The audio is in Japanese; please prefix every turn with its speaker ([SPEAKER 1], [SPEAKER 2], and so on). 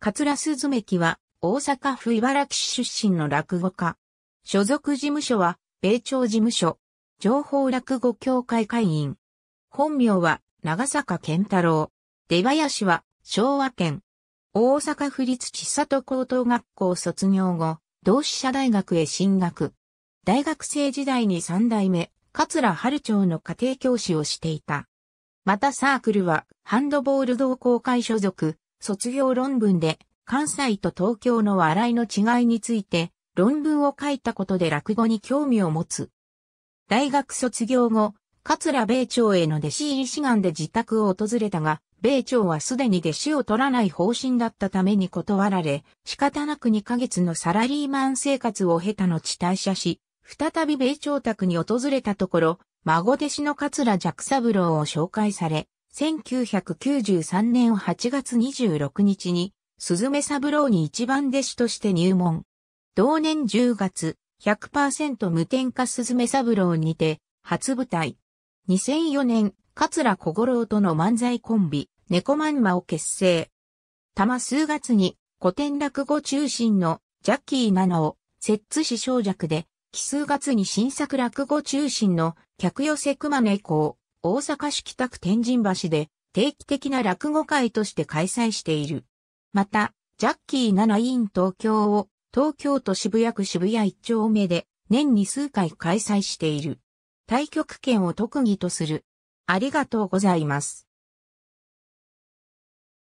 [SPEAKER 1] 桂鈴木は大阪府茨城市出身の落語家。所属事務所は米朝事務所。情報落語協会会員。本名は長坂健太郎。出林は昭和県。大阪府立千里高等学校卒業後、同志社大学へ進学。大学生時代に三代目、桂春町の家庭教師をしていた。またサークルは、ハンドボール同好会所属、卒業論文で関西と東京の笑いの違いについて論文を書いたことで落語に興味を持つ。大学卒業後、桂米朝への弟子入り志願で自宅を訪れたが、米朝はすでに弟子を取らない方針だったために断られ、仕方なく2ヶ月のサラリーマン生活を経た後退社し、再び米朝宅に訪れたところ、孫弟子の桂寂三郎を紹介され、1993年8月26日に、鈴目三郎に一番弟子として入門。同年10月、100%無添加鈴目三郎にて、初舞台。2004年、桂小五郎との漫才コンビ、猫まんまを結成。たま数月に、古典落語中心のジャッキーなのを、摂津市小弱で、奇数月に新作落語中心の客寄せ熊猫を大阪市北区天神橋で定期的な落語会として開催している。また、ジャッキー7 in 東京を東京都渋谷区渋谷一丁目で年に数回開催している。対局権を特技とする。ありがとうございます。